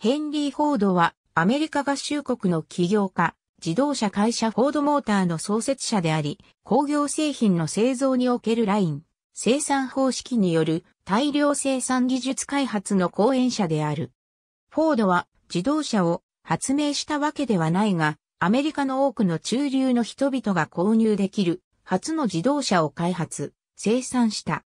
ヘンリー・フォードはアメリカ合衆国の企業家、自動車会社フォードモーターの創設者であり、工業製品の製造におけるライン、生産方式による大量生産技術開発の講演者である。フォードは自動車を発明したわけではないが、アメリカの多くの中流の人々が購入できる初の自動車を開発、生産した。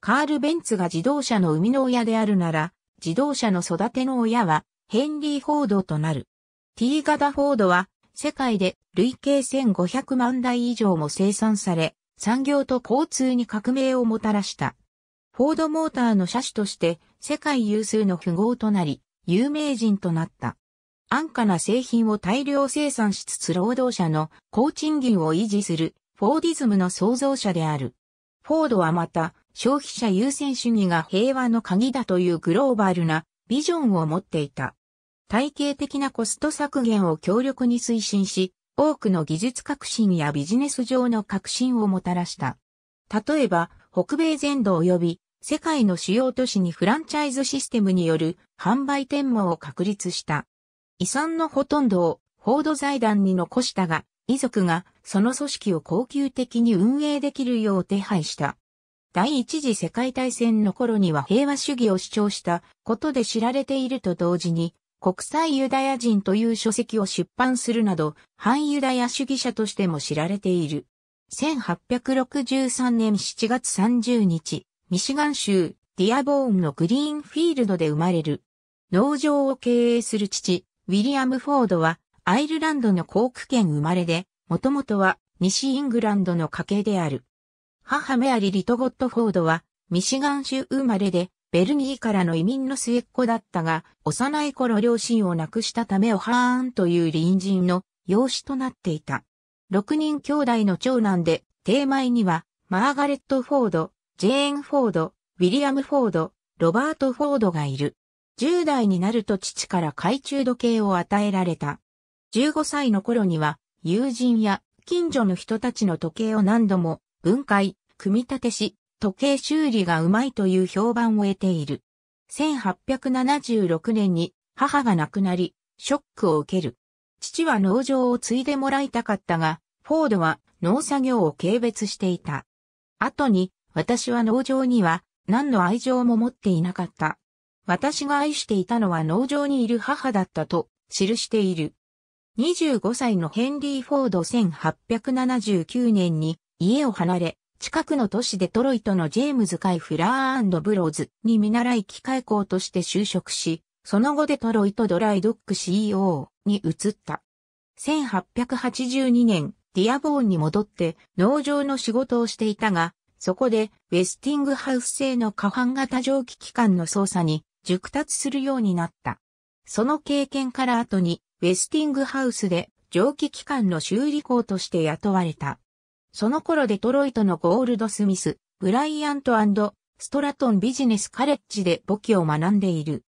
カール・ベンツが自動車の生みの親であるなら、自動車の育ての親はヘンリー・フォードとなる。T 型フォードは世界で累計1500万台以上も生産され、産業と交通に革命をもたらした。フォードモーターの車種として世界有数の富豪となり、有名人となった。安価な製品を大量生産しつつ労働者の高賃金を維持するフォーディズムの創造者である。フォードはまた消費者優先主義が平和の鍵だというグローバルなビジョンを持っていた。体系的なコスト削減を強力に推進し、多くの技術革新やビジネス上の革新をもたらした。例えば、北米全土及び世界の主要都市にフランチャイズシステムによる販売店網を確立した。遺産のほとんどを報道財団に残したが、遺族がその組織を恒久的に運営できるよう手配した。第一次世界大戦の頃には平和主義を主張したことで知られていると同時に、国際ユダヤ人という書籍を出版するなど、反ユダヤ主義者としても知られている。1863年7月30日、ミシガン州ディアボーンのグリーンフィールドで生まれる。農場を経営する父、ウィリアム・フォードは、アイルランドの航空圏生まれで、もともとは西イングランドの家系である。母メアリ・リトゴット・フォードは、ミシガン州生まれで、ベルギーからの移民の末っ子だったが、幼い頃両親を亡くしたためをハーンという隣人の養子となっていた。6人兄弟の長男で、邸前には、マーガレット・フォード、ジェーン・フォード、ウィリアム・フォード、ロバート・フォードがいる。10代になると父から懐中時計を与えられた。15歳の頃には、友人や近所の人たちの時計を何度も分解、組み立てし、時計修理がうまいという評判を得ている。1876年に母が亡くなり、ショックを受ける。父は農場を継いでもらいたかったが、フォードは農作業を軽蔑していた。後に、私は農場には何の愛情も持っていなかった。私が愛していたのは農場にいる母だったと記している。25歳のヘンリー・フォード1879年に家を離れ、近くの都市デトロイトのジェームズ・カイ・フラーブローズに見習い機械工として就職し、その後デトロイトドライドック CEO に移った。1882年、ディアボーンに戻って農場の仕事をしていたが、そこでウェスティングハウス製の下半型蒸気機関の操作に熟達するようになった。その経験から後にウェスティングハウスで蒸気機関の修理工として雇われた。その頃デトロイトのゴールドスミス、ブライアントストラトンビジネスカレッジで簿記を学んでいる。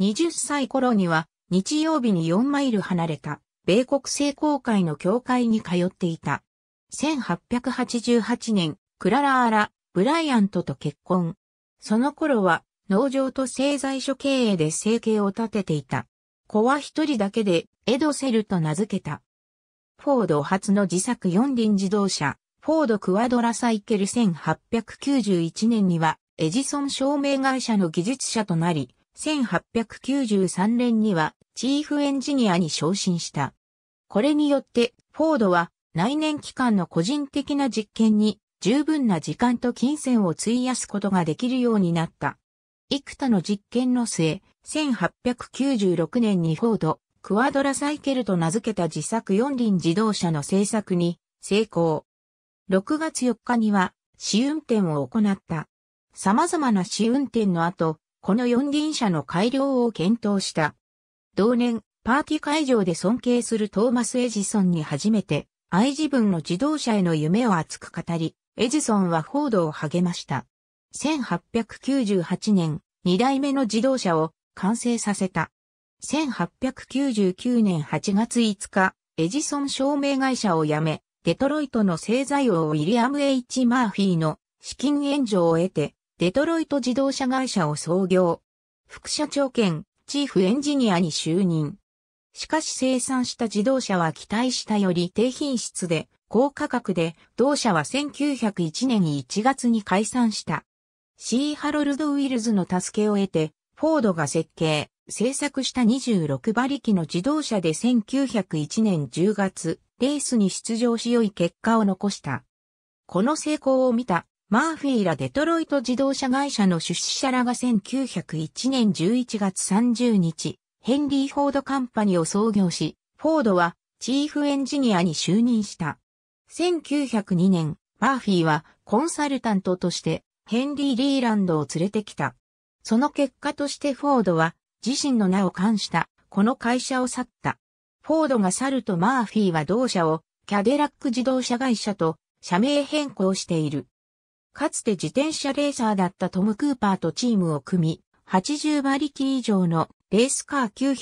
20歳頃には日曜日に4マイル離れた米国聖公会の教会に通っていた。1888年、クララーラ・ブライアントと結婚。その頃は農場と製材所経営で生計を立てていた。子は一人だけでエドセルと名付けた。フォード初の自作四輪自動車、フォードクワドラサイケル1891年にはエジソン照明会社の技術者となり、1893年にはチーフエンジニアに昇進した。これによってフォードは内燃機関の個人的な実験に十分な時間と金銭を費やすことができるようになった。幾多の実験の末、1896年にフォード、クワドラサイケルと名付けた自作四輪自動車の製作に成功。6月4日には試運転を行った。様々な試運転の後、この四輪車の改良を検討した。同年、パーティー会場で尊敬するトーマス・エジソンに初めて、愛自分の自動車への夢を熱く語り、エジソンはフォードを励ました。1898年、2代目の自動車を完成させた。1899年8月5日、エジソン証明会社を辞め、デトロイトの製材王ウィリアム・ H・ マーフィーの資金援助を得て、デトロイト自動車会社を創業。副社長兼チーフエンジニアに就任。しかし生産した自動車は期待したより低品質で高価格で同社は1901年に1月に解散した。シー・ハロルド・ウィルズの助けを得て、フォードが設計、製作した26馬力の自動車で1901年10月、レースに出場し良い結果を残した。この成功を見た、マーフィーらデトロイト自動車会社の出資者らが1901年11月30日、ヘンリー・フォード・カンパニーを創業し、フォードはチーフエンジニアに就任した。1902年、マーフィーはコンサルタントとしてヘンリー・リーランドを連れてきた。その結果としてフォードは自身の名を冠したこの会社を去った。フォードが去るとマーフィーは同社をキャデラック自動車会社と社名変更している。かつて自転車レーサーだったトム・クーパーとチームを組み、80馬力以上のレースカー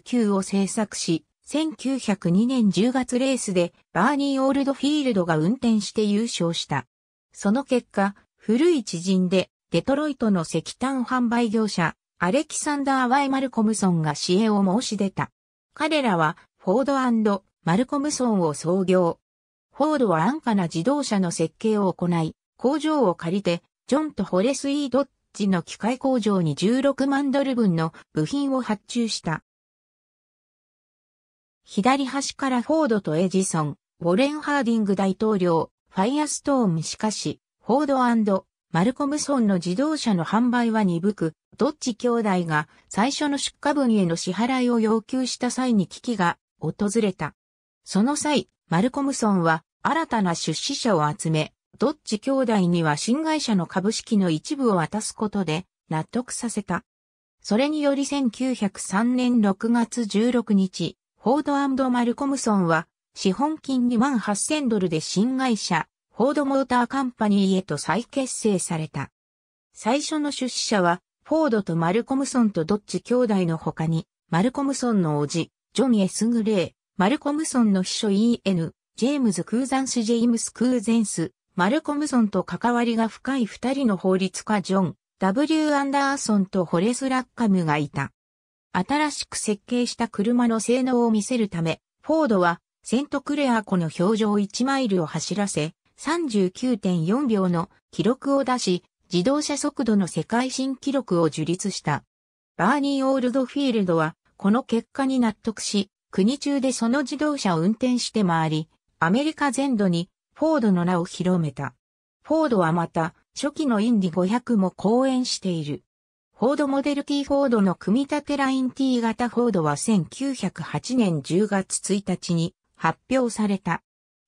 999を製作し、1902年10月レースでバーニー・オールドフィールドが運転して優勝した。その結果、古い知人でデトロイトの石炭販売業者、アレキサンダー・ワイ・マルコムソンが支援を申し出た。彼らはフォードマルコムソンを創業。フォードは安価な自動車の設計を行い、工場を借りて、ジョンとホレス・イー・ドッジの機械工場に16万ドル分の部品を発注した。左端からフォードとエジソン、ウォレン・ハーディング大統領、ファイアストームしかし、フォードマルコムソンの自動車の販売は鈍く、ドッチ兄弟が最初の出荷分への支払いを要求した際に危機が訪れた。その際、マルコムソンは新たな出資者を集め、ドッチ兄弟には新会社の株式の一部を渡すことで納得させた。それにより1903年6月16日、フォードマルコムソンは資本金2万8000ドルで新会社、フォードモーターカンパニーへと再結成された。最初の出資者は、フォードとマルコムソンとドッち？兄弟の他に、マルコムソンの叔父、ジョン・エスグレー、マルコムソンの秘書 E.N., ジェームズ・クーザンス・ジェイムス・クーゼンス、マルコムソンと関わりが深い二人の法律家ジョン、W. アンダーソンとホレス・ラッカムがいた。新しく設計した車の性能を見せるため、フォードは、セントクレア湖の表情1マイルを走らせ、39.4秒の記録を出し、自動車速度の世界新記録を樹立した。バーニー・オールドフィールドは、この結果に納得し、国中でその自動車を運転して回り、アメリカ全土にフォードの名を広めた。フォードはまた、初期のインディ500も講演している。フォードモデル T フォードの組み立てライン T 型フォードは1908年10月1日に発表された。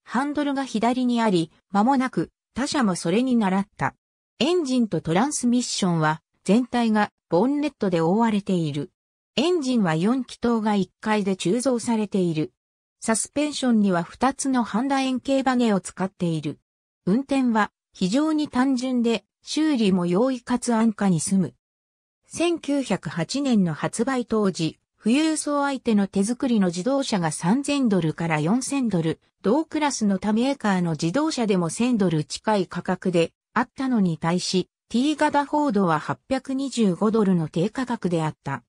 ハンドルが左にあり、間もなく他社もそれに習った。エンジンとトランスミッションは全体がボンネットで覆われている。エンジンは4気筒が1階で鋳造されている。サスペンションには2つの半楕円形バネを使っている。運転は非常に単純で修理も容易かつ安価に済む。1908年の発売当時、富裕層相手の手作りの自動車が3000ドルから4000ドル、同クラスの他メーカーの自動車でも1000ドル近い価格であったのに対し、T 型フォードは825ドルの低価格であった。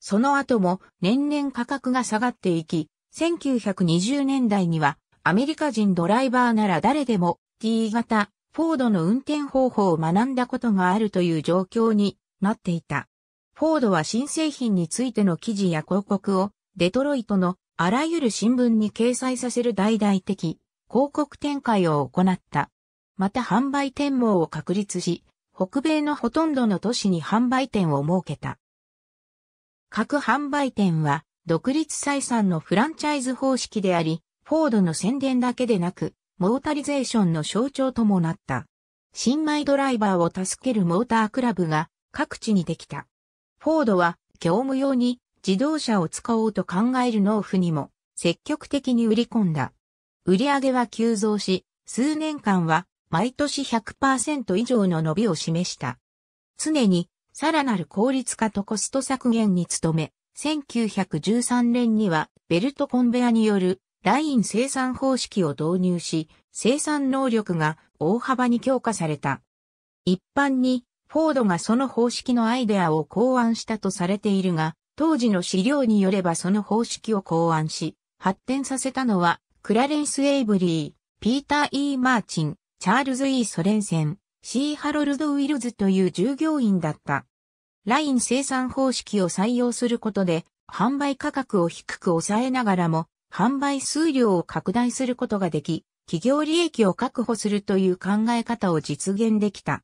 その後も年々価格が下がっていき、1920年代にはアメリカ人ドライバーなら誰でも T 型フォードの運転方法を学んだことがあるという状況になっていた。フォードは新製品についての記事や広告を、デトロイトのあらゆる新聞に掲載させる大々的、広告展開を行った。また販売店網を確立し、北米のほとんどの都市に販売店を設けた。各販売店は、独立採算のフランチャイズ方式であり、フォードの宣伝だけでなく、モータリゼーションの象徴ともなった。新米ドライバーを助けるモータークラブが各地にできた。フォードは業務用に自動車を使おうと考える農夫にも積極的に売り込んだ。売上は急増し、数年間は毎年100%以上の伸びを示した。常にさらなる効率化とコスト削減に努め、1913年にはベルトコンベアによるライン生産方式を導入し、生産能力が大幅に強化された。一般にフォードがその方式のアイデアを考案したとされているが、当時の資料によればその方式を考案し、発展させたのは、クラレンス・エイブリー、ピーター・ E・ マーチン、チャールズ・ E・ ソレンセン、C・ ハロルド・ウィルズという従業員だった。ライン生産方式を採用することで、販売価格を低く抑えながらも、販売数量を拡大することができ、企業利益を確保するという考え方を実現できた。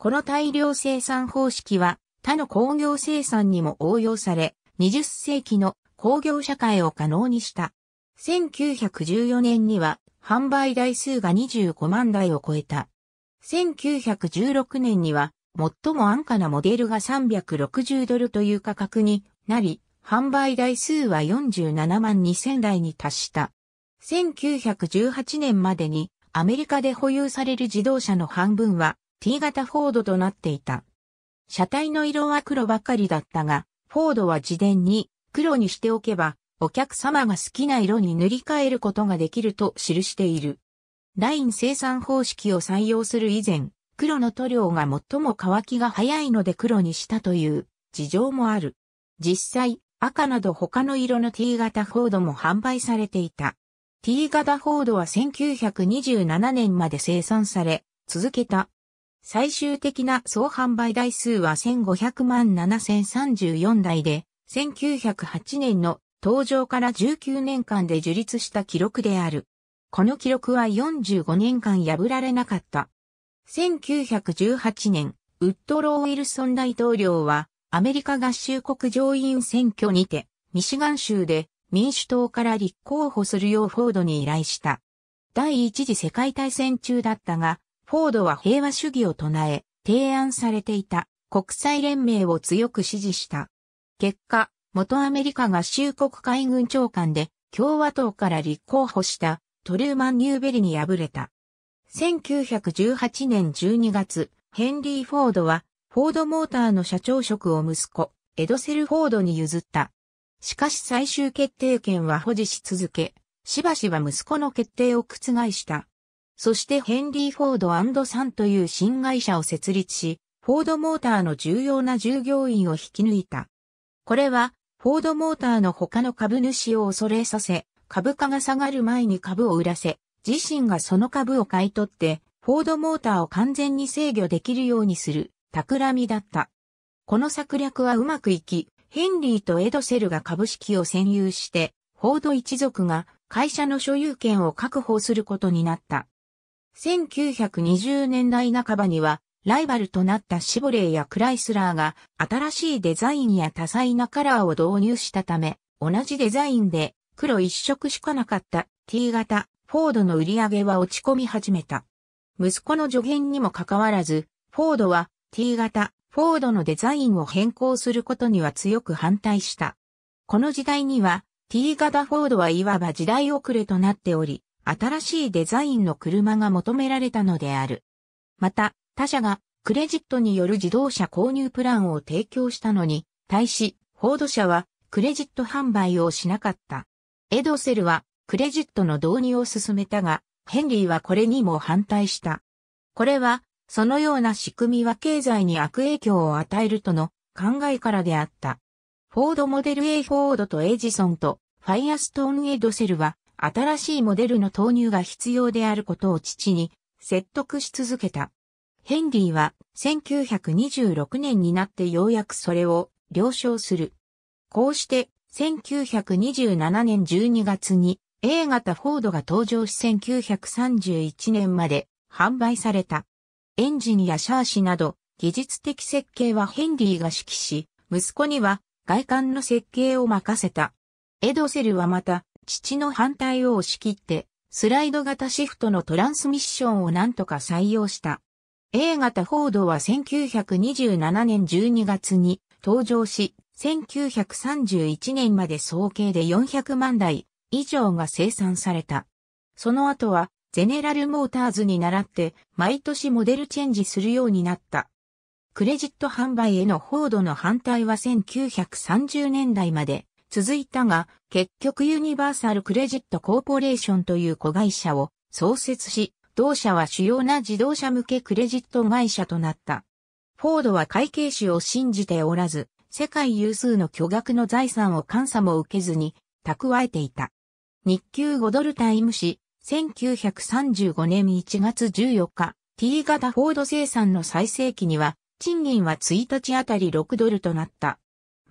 この大量生産方式は他の工業生産にも応用され、20世紀の工業社会を可能にした。1914年には販売台数が25万台を超えた。1916年には最も安価なモデルが360ドルという価格になり、販売台数は47万2000台に達した。1918年までにアメリカで保有される自動車の半分は T 型フォードとなっていた。車体の色は黒ばかりだったが、フォードは事前に黒にしておけば、お客様が好きな色に塗り替えることができると記している。ライン生産方式を採用する以前、黒の塗料が最も乾きが早いので黒にしたという事情もある。実際、赤など他の色の T 型フォードも販売されていた。T 型フォードは1927年まで生産され、続けた最終的な総販売台数は1500万7034台で、1908年の登場から19年間で樹立した記録である。この記録は45年間破られなかった。1918年、ウッドロー・ウィルソン大統領は、アメリカ合衆国上院選挙にて、ミシガン州で民主党から立候補するようフォードに依頼した。第一次世界大戦中だったが、フォードは平和主義を唱え、提案されていた国際連盟を強く支持した。結果、元アメリカ合衆国海軍長官で共和党から立候補したトルーマン・ニューベリに敗れた。1918年12月、ヘンリー・フォードはフォードモーターの社長職を息子、エドセル・フォードに譲った。しかし最終決定権は保持し続け、しばしば息子の決定を覆した。そしてヘンリー・フォードサンという新会社を設立し、フォードモーターの重要な従業員を引き抜いた。これは、フォードモーターの他の株主を恐れさせ、株価が下がる前に株を売らせ、自身がその株を買い取って、フォードモーターを完全に制御できるようにする、企みだった。この策略はうまくいき、ヘンリーとエドセルが株式を占有して、フォード一族が会社の所有権を確保することになった。1920年代半ばには、ライバルとなったシボレーやクライスラーが新しいデザインや多彩なカラーを導入したため、同じデザインで黒一色しかなかった T 型フォードの売り上げは落ち込み始めた。息子の助言にもかかわらず、フォードは T 型フォードのデザインを変更することには強く反対した。この時代には T 型フォードはいわば時代遅れとなっており、新しいデザインの車が求められたのである。また、他社がクレジットによる自動車購入プランを提供したのに、対し、フォード社はクレジット販売をしなかった。エドセルはクレジットの導入を進めたが、ヘンリーはこれにも反対した。これは、そのような仕組みは経済に悪影響を与えるとの考えからであった。フォードモデル A フォードとエジソンとファイアストーンエドセルは新しいモデルの投入が必要であることを父に説得し続けた。ヘンリーは1926年になってようやくそれを了承する。こうして1927年12月に A 型フォードが登場し1931年まで販売された。エンジンやシャーシなど技術的設計はヘンリーが指揮し、息子には外観の設計を任せた。エドセルはまた父の反対を押し切って、スライド型シフトのトランスミッションを何とか採用した。A 型フォードは1927年12月に登場し、1931年まで総計で400万台以上が生産された。その後は、ゼネラルモーターズに倣って、毎年モデルチェンジするようになった。クレジット販売へのフォードの反対は1930年代まで続いたが、結局ユニバーサル・クレジット・コーポレーションという子会社を創設し、同社は主要な自動車向けクレジット会社となった。フォードは会計士を信じておらず、世界有数の巨額の財産を監査も受けずに蓄えていた。日給5ドルタイム誌、1935年1月14日、T 型フォード生産の最盛期には、賃金は1日あたり6ドルとなった。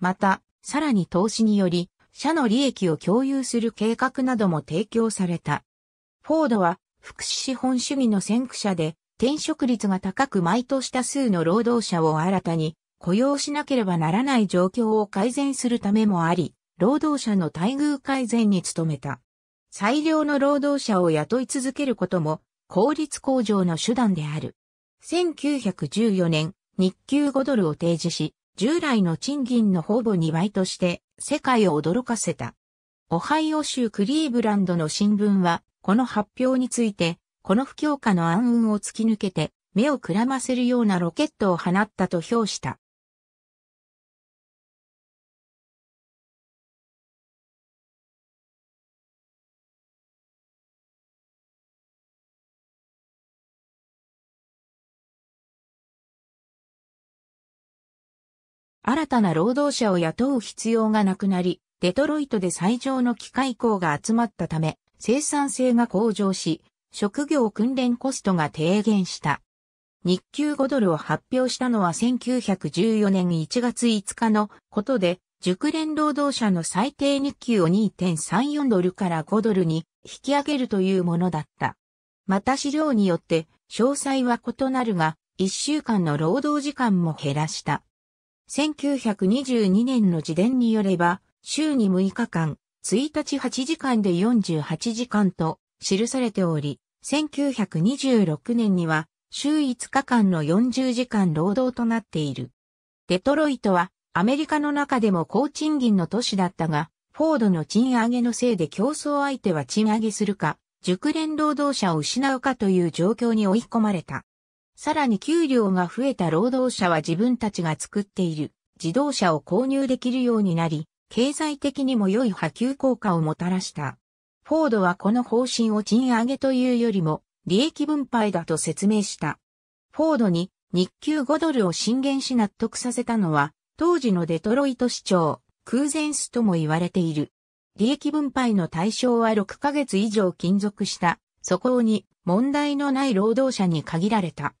また、さらに投資により、社の利益を共有する計画なども提供された。フォードは、福祉資本主義の先駆者で、転職率が高く毎年多数の労働者を新たに雇用しなければならない状況を改善するためもあり、労働者の待遇改善に努めた。最良の労働者を雇い続けることも効率向上の手段である。1914年、日給5ドルを提示し、従来の賃金のほぼ2倍として世界を驚かせた。オハイオ州クリーブランドの新聞は、この発表について、この不況下の暗雲を突き抜けて、目をくらませるようなロケットを放ったと評した。新たな労働者を雇う必要がなくなり、デトロイトで最上の機械工が集まったため、生産性が向上し、職業訓練コストが低減した。日給5ドルを発表したのは1914年1月5日のことで、熟練労働者の最低日給を2.34ドルから5ドルに引き上げるというものだった。また資料によって詳細は異なるが、1週間の労働時間も減らした。1922年の自伝によれば、週に6日間、1日8時間で48時間と記されており、1926年には週5日間の40時間労働となっている。デトロイトはアメリカの中でも高賃金の都市だったが、フォードの賃上げのせいで競争相手は賃上げするか、熟練労働者を失うかという状況に追い込まれた。さらに給料が増えた労働者は自分たちが作っている自動車を購入できるようになり、経済的にも良い波及効果をもたらした。フォードはこの方針を賃上げというよりも利益分配だと説明した。フォードに日給5ドルを進言し納得させたのは当時のデトロイト市長、クーゼンスとも言われている。利益分配の対象は6ヶ月以上勤続した、そこに問題のない労働者に限られた。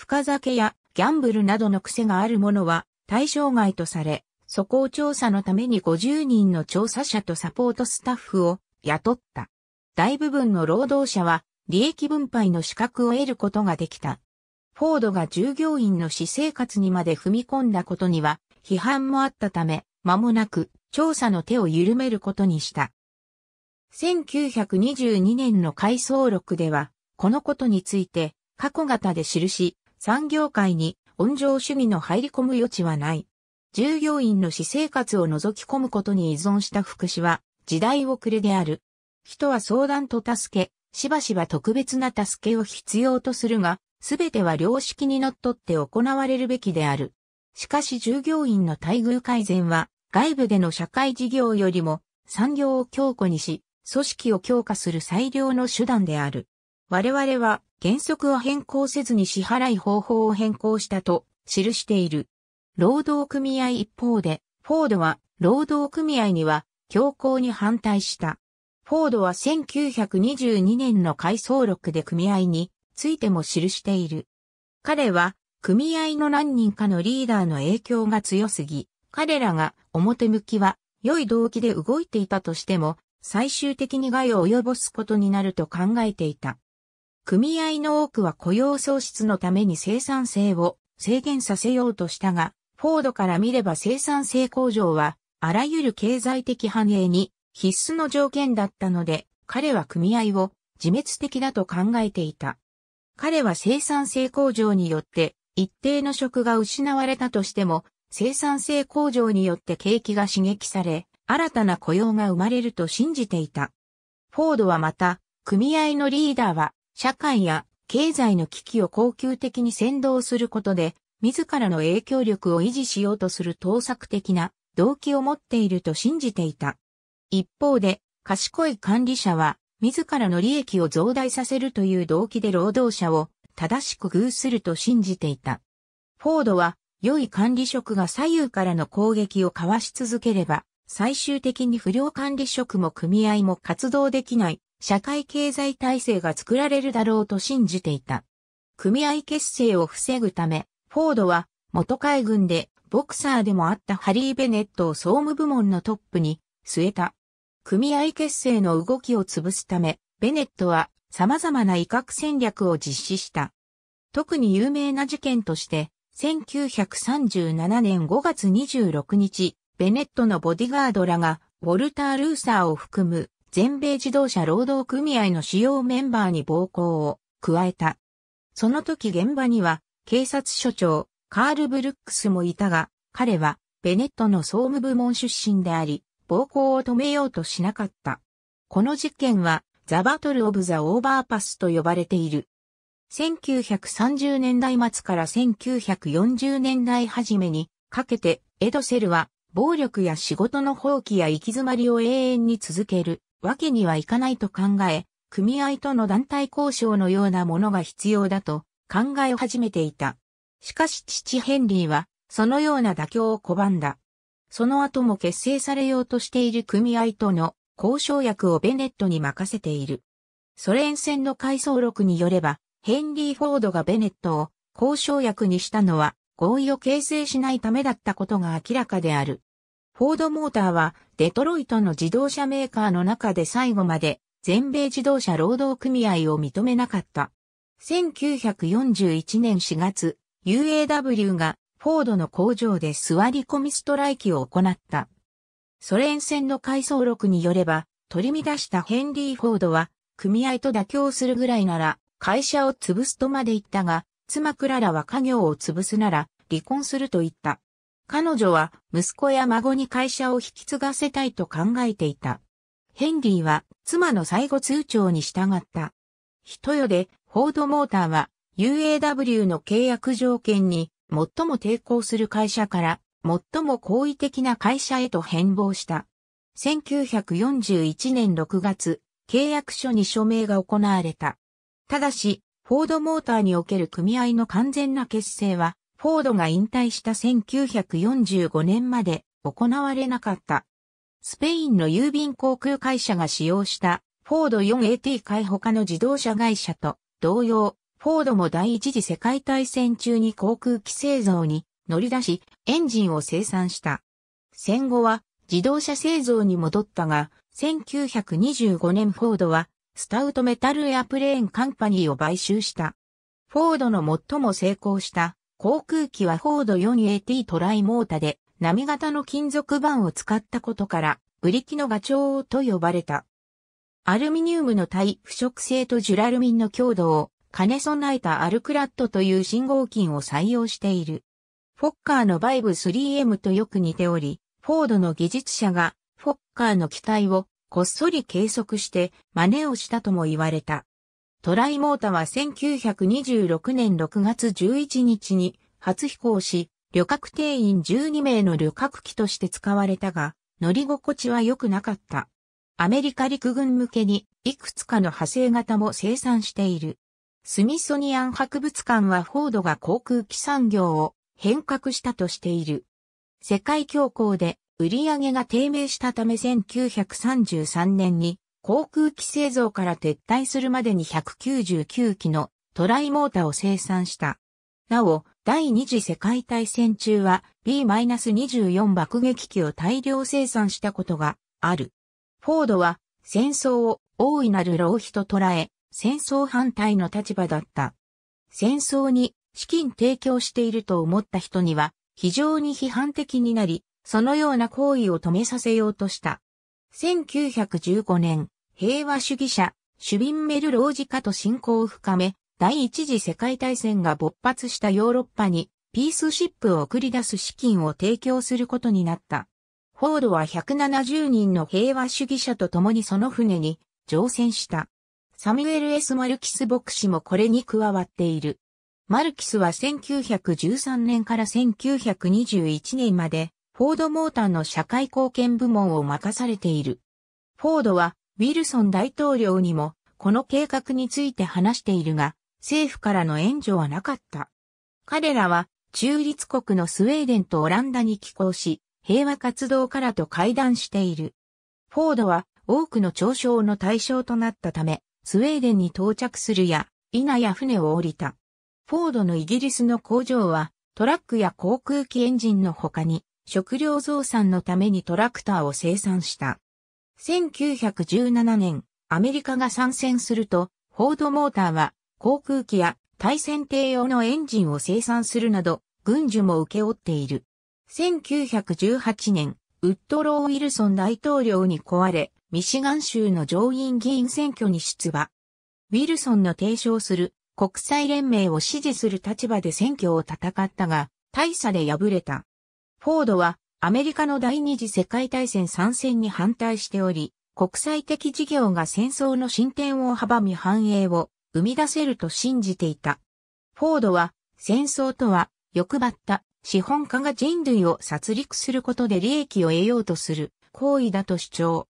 深酒やギャンブルなどの癖があるものは対象外とされ、そこを調査のために50人の調査者とサポートスタッフを雇った。大部分の労働者は利益分配の資格を得ることができた。フォードが従業員の私生活にまで踏み込んだことには批判もあったため、間もなく調査の手を緩めることにした。1922年の回想録では、このことについて過去型で記し、産業界に温情主義の入り込む余地はない。従業員の私生活を覗き込むことに依存した福祉は時代遅れである。人は相談と助け、しばしば特別な助けを必要とするが、すべては良識にのっとって行われるべきである。しかし従業員の待遇改善は外部での社会事業よりも産業を強固にし、組織を強化する最良の手段である。我々は原則を変更せずに支払い方法を変更したと記している。労働組合一方で、フォードは労働組合には強行に反対した。フォードは1922年の回想録で組合についても記している。彼は組合の何人かのリーダーの影響が強すぎ、彼らが表向きは良い動機で動いていたとしても、最終的に害を及ぼすことになると考えていた。組合の多くは雇用創出のために生産性を制限させようとしたが、フォードから見れば生産性向上は、あらゆる経済的繁栄に必須の条件だったので、彼は組合を自滅的だと考えていた。彼は生産性向上によって一定の職が失われたとしても、生産性向上によって景気が刺激され、新たな雇用が生まれると信じていた。フォードはまた、組合のリーダーは社会や経済の危機を恒久的に先導することで、自らの影響力を維持しようとする盗作的な動機を持っていると信じていた。一方で、賢い管理者は、自らの利益を増大させるという動機で労働者を正しく偶すると信じていた。フォードは、良い管理職が左右からの攻撃をかわし続ければ、最終的に不良管理職も組合も活動できない社会経済体制が作られるだろうと信じていた。組合結成を防ぐため、フォードは元海軍でボクサーでもあったハリー・ベネットを総務部門のトップに据えた。組合結成の動きを潰すため、ベネットは様々な威嚇戦略を実施した。特に有名な事件として、1937年5月26日、ベネットのボディガードらが、ウォルター・ルーサーを含む全米自動車労働組合の主要メンバーに暴行を加えた。その時現場には警察署長、カール・ブルックスもいたが、彼はベネットの総務部門出身であり、暴行を止めようとしなかった。この事件はザ・バトル・オブ・ザ・オーバーパスと呼ばれている。1930年代末から1940年代初めにかけてエドセルは暴力や仕事の放棄や行き詰まりを永遠に続けるわけにはいかないと考え、組合との団体交渉のようなものが必要だと考え始めていた。しかし父ヘンリーは、そのような妥協を拒んだ。その後も結成されようとしている組合との交渉役をベネットに任せている。ソ連戦の回想録によれば、ヘンリー・フォードがベネットを交渉役にしたのは合意を形成しないためだったことが明らかである。フォードモーターはデトロイトの自動車メーカーの中で最後まで全米自動車労働組合を認めなかった。1941年4月、UAW がフォードの工場で座り込みストライキを行った。ソ連戦の回想録によれば、取り乱したヘンリー・フォードは、組合と妥協するぐらいなら、会社を潰すとまで言ったが、妻クララは家業を潰すなら、離婚すると言った。彼女は息子や孫に会社を引き継がせたいと考えていた。ヘンリーは妻の最後通帳に従った。人よで、フォードモーターは UAW の契約条件に最も抵抗する会社から最も好意的な会社へと変貌した。1941年6月、契約書に署名が行われた。ただし、フォードモーターにおける組合の完全な結成はフォードが引退した1945年まで行われなかった。スペインの郵便航空会社が使用したフォード 4AT 会他の自動車会社と同様、フォードも第一次世界大戦中に航空機製造に乗り出し、エンジンを生産した。戦後は自動車製造に戻ったが、1925年フォードはスタウトメタルエアプレーンカンパニーを買収した。フォードの最も成功した航空機はフォード 4AT トライモータで、波型の金属板を使ったことから、ブリキのガチョウと呼ばれた。アルミニウムの耐腐食性とジュラルミンの強度を兼ね備えたアルクラットという信号金を採用している。フォッカーのバイブ 3M とよく似ており、フォードの技術者がフォッカーの機体をこっそり計測して真似をしたとも言われた。トライモータは1926年6月11日に初飛行し、旅客定員12名の旅客機として使われたが、乗り心地は良くなかった。アメリカ陸軍向けにいくつかの派生型も生産している。スミソニアン博物館はフォードが航空機産業を変革したとしている。世界恐慌で売上が低迷したため1933年に航空機製造から撤退するまでに199機のトライモーターを生産した。なお、第二次世界大戦中は B-24 爆撃機を大量生産したことがある。フォードは戦争を大いなる浪費と捉え、戦争反対の立場だった。戦争に資金提供していると思った人には非常に批判的になり、そのような行為を止めさせようとした。1915年、平和主義者、シュビンメル老子家と親交を深め、第一次世界大戦が勃発したヨーロッパに、ピースシップを送り出す資金を提供することになった。フォードは170人の平和主義者と共にその船に乗船した。サミュエル・エス・マルキス牧師もこれに加わっている。マルキスは1913年から1921年まで、フォードモーターの社会貢献部門を任されている。フォードはウィルソン大統領にもこの計画について話しているが、政府からの援助はなかった。彼らは中立国のスウェーデンとオランダに寄港し、平和活動家らと会談している。フォードは多くの嘲笑の対象となったため、スウェーデンに到着するや、否や船を降りた。フォードのイギリスの工場は、トラックや航空機エンジンの他に、食料増産のためにトラクターを生産した。1917年、アメリカが参戦すると、フォードモーターは航空機や対戦艇用のエンジンを生産するなど、軍需も受け負っている。1918年、ウッドロー・ウィルソン大統領に壊れ、ミシガン州の上院議員選挙に出馬。ウィルソンの提唱する国際連盟を支持する立場で選挙を戦ったが、大差で敗れた。フォードはアメリカの第二次世界大戦参戦に反対しており、国際的事業が戦争の進展を阻み繁栄を生み出せると信じていた。フォードは、戦争とは、欲張った資本家が人類を殺戮することで利益を得ようとする行為だと主張。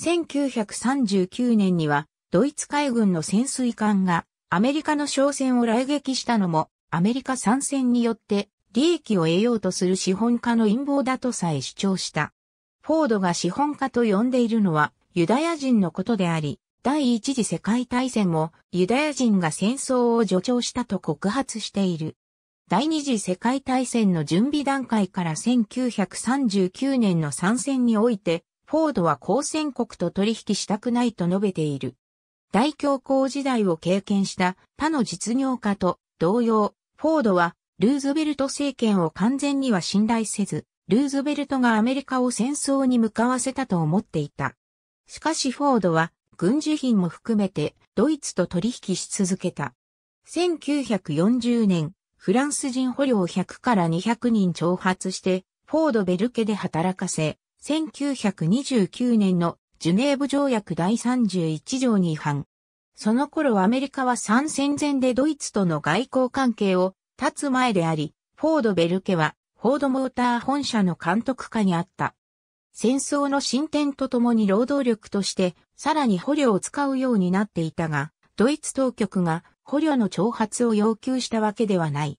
1939年には、ドイツ海軍の潜水艦がアメリカの商船を来撃したのもアメリカ参戦によって利益を得ようとする資本家の陰謀だとさえ主張した。フォードが資本家と呼んでいるのはユダヤ人のことであり、第一次世界大戦もユダヤ人が戦争を助長したと告発している。第二次世界大戦の準備段階から1939年の参戦において、フォードは交戦国と取引したくないと述べている。大恐慌時代を経験した他の実業家と同様、フォードはルーズベルト政権を完全には信頼せず、ルーズベルトがアメリカを戦争に向かわせたと思っていた。しかしフォードは軍事品も含めてドイツと取引し続けた。1940年、フランス人捕虜を100から200人挑発して、フォード・ベルケで働かせ、1929年のジュネーブ条約第31条に違反。その頃アメリカは参戦前でドイツとの外交関係を立つ前であり、フォード・ベルケは、フォード・モーター本社の監督下にあった。戦争の進展とともに労働力として、さらに捕虜を使うようになっていたが、ドイツ当局が捕虜の挑発を要求したわけではない。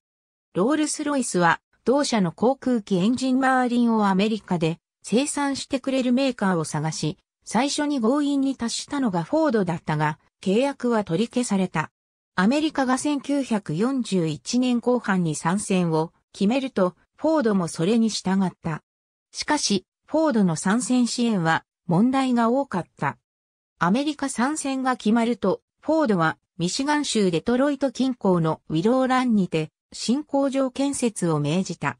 ロールス・ロイスは、同社の航空機エンジンマーリンをアメリカで生産してくれるメーカーを探し、最初に強引に達したのがフォードだったが、契約は取り消された。アメリカが1941年後半に参戦を決めると、フォードもそれに従った。しかし、フォードの参戦支援は問題が多かった。アメリカ参戦が決まると、フォードはミシガン州デトロイト近郊のウィローランにて新工場建設を命じた。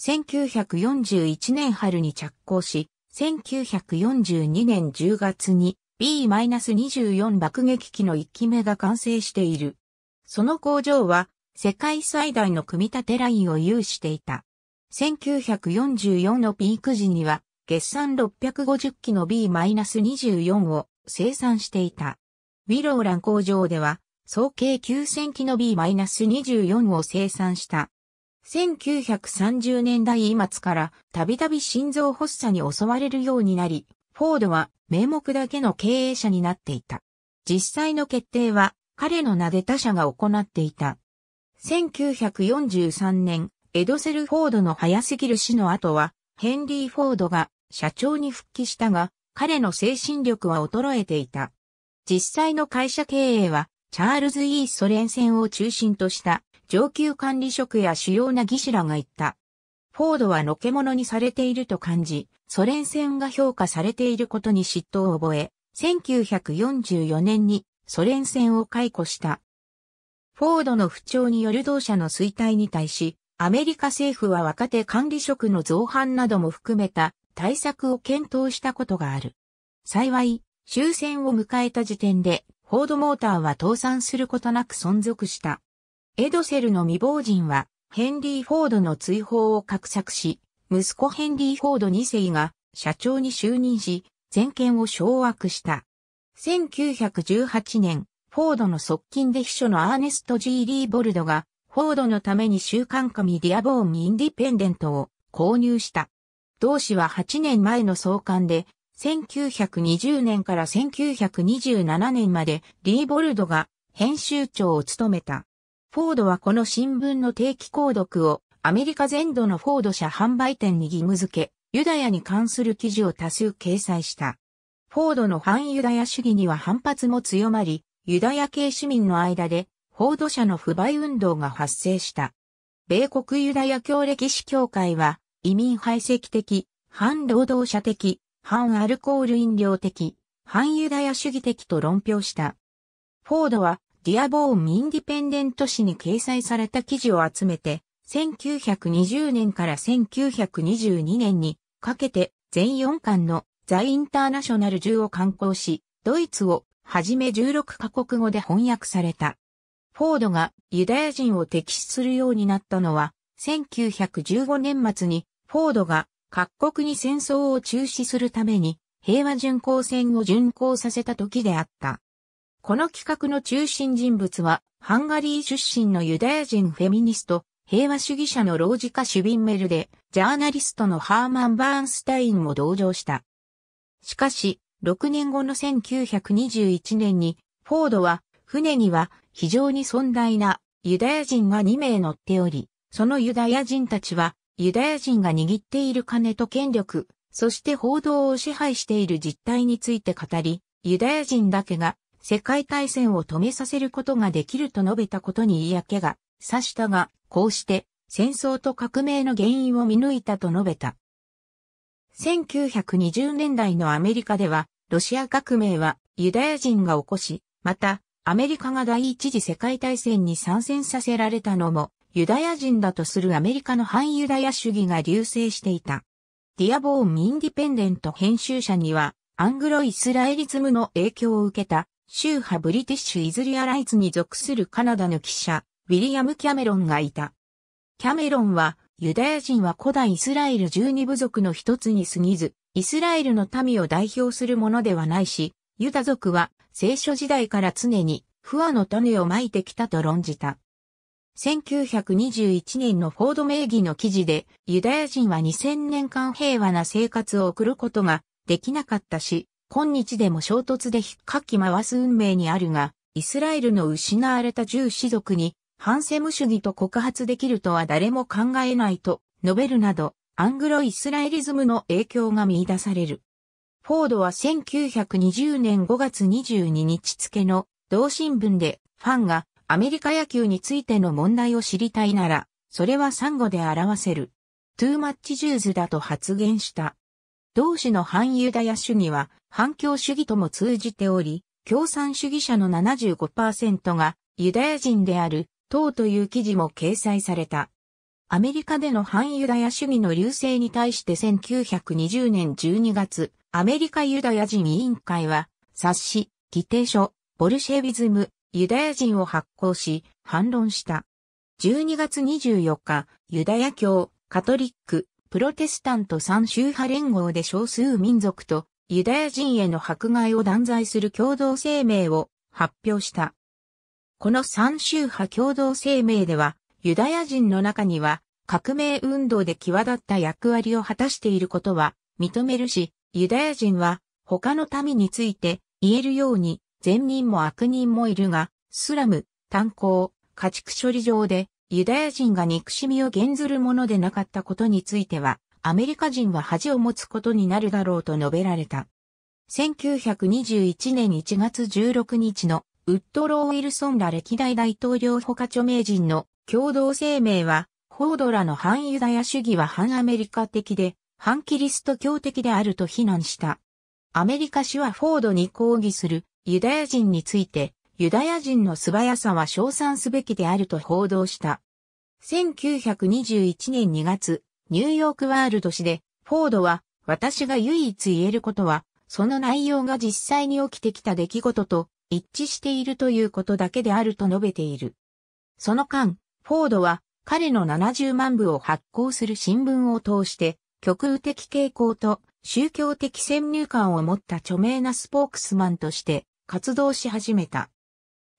1941年春に着工し、1942年10月に B-24 爆撃機の1機目が完成している。その工場は世界最大の組み立てラインを有していた。1944のピーク時には月産650機の B-24 を生産していた。ウィローラン工場では総計9000機の B-24 を生産した。1930年代末からたびたび心臓発作に襲われるようになり、フォードは名目だけの経営者になっていた。実際の決定は彼の名で他社が行っていた。1943年、エドセル・フォードの早すぎる死の後は、ヘンリー・フォードが社長に復帰したが、彼の精神力は衰えていた。実際の会社経営は、チャールズ・イー・ソ連戦を中心とした上級管理職や主要な技師らが行った。フォードはのけものにされていると感じ、ソ連戦が評価されていることに嫉妬を覚え、1944年にソ連戦を解雇した。フォードの不調による同社の衰退に対し、アメリカ政府は若手管理職の造反なども含めた対策を検討したことがある。幸い、終戦を迎えた時点で、フォードモーターは倒産することなく存続した。エドセルの未亡人は、ヘンリー・フォードの追放を画策し、息子ヘンリー・フォード2世が社長に就任し、全権を掌握した。1918年、フォードの側近で秘書のアーネスト・ G・ リーボルドが、フォードのために週刊紙ディアボーン・インディペンデントを購入した。同氏は8年前の創刊で、1920年から1927年までリーボルドが編集長を務めた。フォードはこの新聞の定期購読をアメリカ全土のフォード社販売店に義務付け、ユダヤに関する記事を多数掲載した。フォードの反ユダヤ主義には反発も強まり、ユダヤ系市民の間で、フォード社の不買運動が発生した。米国ユダヤ教歴史協会は、移民排斥的、反労働者的、反アルコール飲料的、反ユダヤ主義的と論評した。フォードはディアボーン・インディペンデント誌に掲載された記事を集めて、1920年から1922年にかけて全4巻のザ・インターナショナル10を刊行し、ドイツをはじめ16カ国語で翻訳された。フォードがユダヤ人を敵視するようになったのは、1915年末にフォードが各国に戦争を中止するために平和巡航戦を巡航させた時であった。この企画の中心人物は、ハンガリー出身のユダヤ人フェミニスト、平和主義者の老ジカ・シュビンメルで、ジャーナリストのハーマン・バーンスタインも同乗した。しかし、6年後の1921年に、フォードは、船には非常に尊大なユダヤ人が2名乗っており、そのユダヤ人たちは、ユダヤ人が握っている金と権力、そして報道を支配している実態について語り、ユダヤ人だけが世界大戦を止めさせることができると述べたことに嫌気がさしたが、こうして戦争と革命の原因を見抜いたと述べた。1920年代のアメリカでは、ロシア革命はユダヤ人が起こし、また、アメリカが第一次世界大戦に参戦させられたのも、ユダヤ人だとするアメリカの反ユダヤ主義が流星していた。ディアボーン・インディペンデント編集者には、アングロイスラエリズムの影響を受けた州派ブリティッシュ・イズリアライツに属するカナダの記者、ウィリアム・キャメロンがいた。キャメロンは、ユダヤ人は古代イスラエル十二部族の一つに過ぎず、イスラエルの民を代表するものではないし、ユダ族は聖書時代から常に不和の種をまいてきたと論じた。1921年のフォード名義の記事で、ユダヤ人は2000年間平和な生活を送ることができなかったし、今日でも衝突で引っかき回す運命にあるが、イスラエルの失われた銃士族に、反セム主義と告発できるとは誰も考えないと述べるなど、アングロイスラエリズムの影響が見出される。フォードは1920年5月22日付の同新聞でファンがアメリカ野球についての問題を知りたいなら、それはサンゴで表せる。トゥーマッチジューズだと発言した。同氏の反ユダヤ主義は反共主義とも通じており、共産主義者の75%がユダヤ人である党という記事も掲載された。アメリカでの反ユダヤ主義の流星に対して1920年12月、アメリカユダヤ人委員会は冊子、議定書、ボルシェビズム、ユダヤ人を発行し、反論した。12月24日、ユダヤ教、カトリック、プロテスタント三宗派連合で少数民族とユダヤ人への迫害を断罪する共同声明を発表した。この三宗派共同声明では、ユダヤ人の中には革命運動で際立った役割を果たしていることは認めるし、ユダヤ人は他の民について言えるように善人も悪人もいるが、スラム、炭鉱、家畜処理場でユダヤ人が憎しみを減ずるものでなかったことについては、アメリカ人は恥を持つことになるだろうと述べられた。1921年1月16日のウッドロー・ウィルソンら歴代大統領補課著名人の共同声明は、フォードらの反ユダヤ主義は反アメリカ的で、反キリスト教的であると非難した。アメリカ氏はフォードに抗議するユダヤ人についてユダヤ人の素早さは称賛すべきであると報道した。1921年2月、ニューヨークワールド誌で、フォードは、私が唯一言えることは、その内容が実際に起きてきた出来事と一致しているということだけであると述べている。その間、フォードは彼の70万部を発行する新聞を通して、極右的傾向と宗教的先入観を持った著名なスポークスマンとして活動し始めた。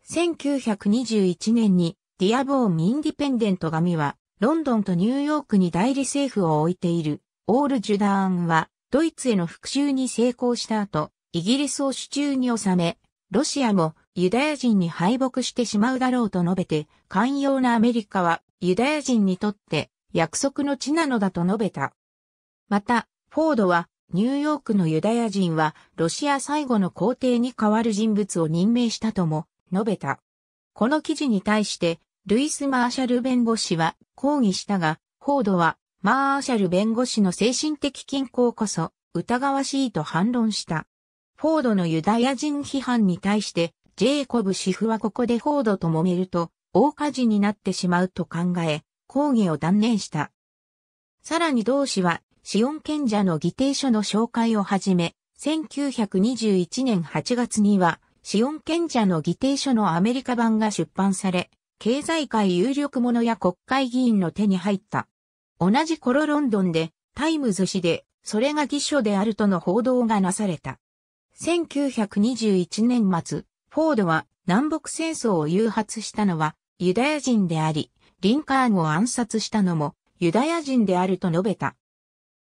1921年にディアボーン・インディペンデント紙は、ロンドンとニューヨークに代理政府を置いている、オール・ジュダーンは、ドイツへの復讐に成功した後、イギリスを手中に収め、ロシアもユダヤ人に敗北してしまうだろうと述べて、寛容なアメリカはユダヤ人にとって約束の地なのだと述べた。また、フォードは、ニューヨークのユダヤ人はロシア最後の皇帝に代わる人物を任命したとも述べた。この記事に対して、ルイス・マーシャル弁護士は抗議したが、フォードは、マーシャル弁護士の精神的均衡こそ疑わしいと反論した。フォードのユダヤ人批判に対して、ジェイコブ・シフはここでフォードと揉めると、大火事になってしまうと考え、抗議を断念した。さらに同氏は、シオン賢者の議定書の紹介をはじめ、1921年8月には、シオン賢者の議定書のアメリカ版が出版され、経済界有力者や国会議員の手に入った。同じ頃ロンドンで、タイムズ紙で、それが議書であるとの報道がなされた。1921年末、フォードは南北戦争を誘発したのはユダヤ人であり、リンカーンを暗殺したのもユダヤ人であると述べた。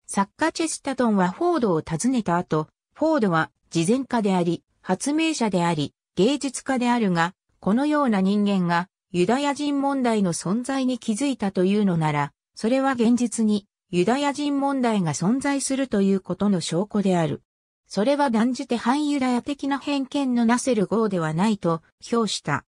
作家チェスタトンはフォードを訪ねた後、フォードは事前家であり、発明者であり、芸術家であるが、このような人間がユダヤ人問題の存在に気づいたというのなら、それは現実にユダヤ人問題が存在するということの証拠である。それは断じて反ユダヤ的な偏見のなせる号ではないと評した。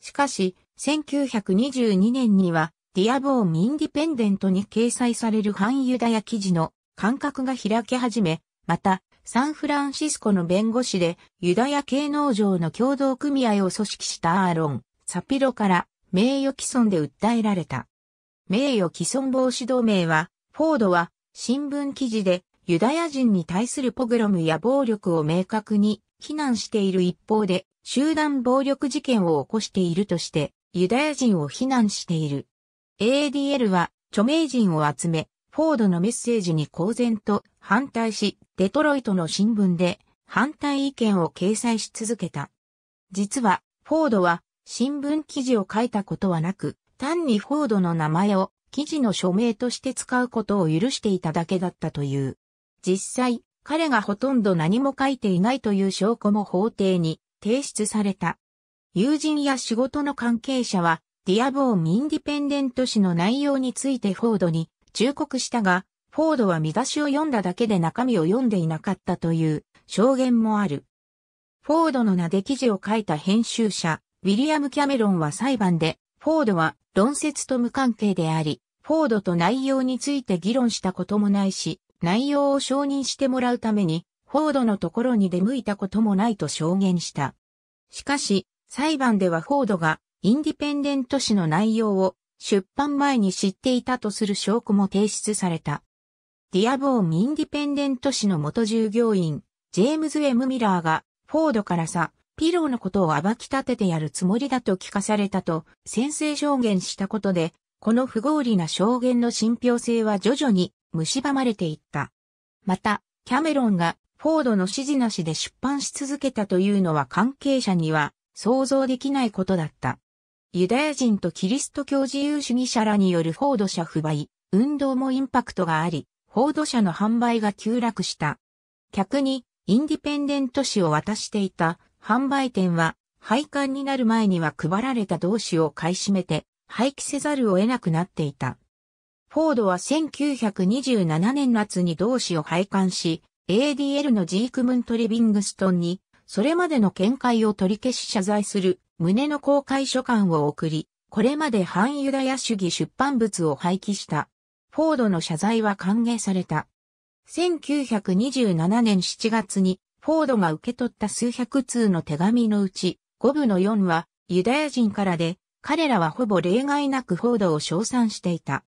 しかし、1922年には、ディアボーム・インディペンデントに掲載される反ユダヤ記事の感覚が開き始め、また、サンフランシスコの弁護士でユダヤ系農場の共同組合を組織したアーロン・サピロから名誉毀損で訴えられた。名誉毀損防止同盟は、フォードは新聞記事でユダヤ人に対するポグロムや暴力を明確に非難している一方で、集団暴力事件を起こしているとして、ユダヤ人を非難している。ADL は著名人を集め、フォードのメッセージに公然と反対し、デトロイトの新聞で反対意見を掲載し続けた。実は、フォードは新聞記事を書いたことはなく、単にフォードの名前を記事の署名として使うことを許していただけだったという。実際、彼がほとんど何も書いていないという証拠も法廷に提出された。友人や仕事の関係者は、ディアボーン・インディペンデント誌の内容についてフォードに忠告したが、フォードは見出しを読んだだけで中身を読んでいなかったという証言もある。フォードの名で記事を書いた編集者、ウィリアム・キャメロンは裁判で、フォードは論説と無関係であり、フォードと内容について議論したこともないし、内容を承認してもらうために、フォードのところに出向いたこともないと証言した。しかし、裁判ではフォードがインディペンデント誌の内容を出版前に知っていたとする証拠も提出された。ディアボーン・インディペンデント誌の元従業員、ジェームズ・エム・ミラーが、フォードからさ、ピローのことを暴き立ててやるつもりだと聞かされたと、先制証言したことで、この不合理な証言の信憑性は徐々に蝕まれていった。また、キャメロンがフォードの指示なしで出版し続けたというのは関係者には想像できないことだった。ユダヤ人とキリスト教自由主義者らによるフォード社不買運動もインパクトがあり、フォード社の販売が急落した。客にインディペンデント紙を渡していた販売店は廃刊になる前には配られた同紙を買い占めて廃棄せざるを得なくなっていた。フォードは1927年夏に同紙を廃刊し、ADL のジークムント・リビングストンに、それまでの見解を取り消し謝罪する胸の公開書簡を送り、これまで反ユダヤ主義出版物を廃棄したフォードの謝罪は歓迎された。1927年7月に、フォードが受け取った数百通の手紙のうち、5部の4はユダヤ人からで、彼らはほぼ例外なくフォードを称賛していた。